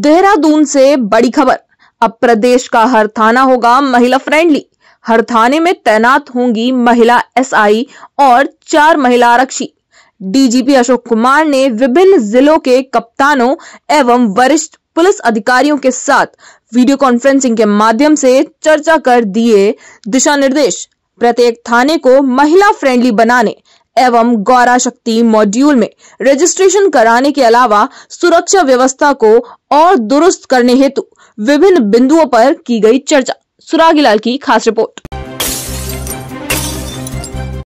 देहरादून से बड़ी खबर अब प्रदेश का हर थाना होगा महिला फ्रेंडली हर थाने में तैनात होंगी महिला एसआई और चार महिला आरक्षी डीजीपी अशोक कुमार ने विभिन्न जिलों के कप्तानों एवं वरिष्ठ पुलिस अधिकारियों के साथ वीडियो कॉन्फ्रेंसिंग के माध्यम से चर्चा कर दिए दिशा निर्देश प्रत्येक थाने को महिला फ्रेंडली बनाने एवं गौरा शक्ति मॉड्यूल में रजिस्ट्रेशन कराने के अलावा सुरक्षा व्यवस्था को और दुरुस्त करने हेतु विभिन्न बिंदुओं पर की गई चर्चा सुरागीलाल की खास रिपोर्ट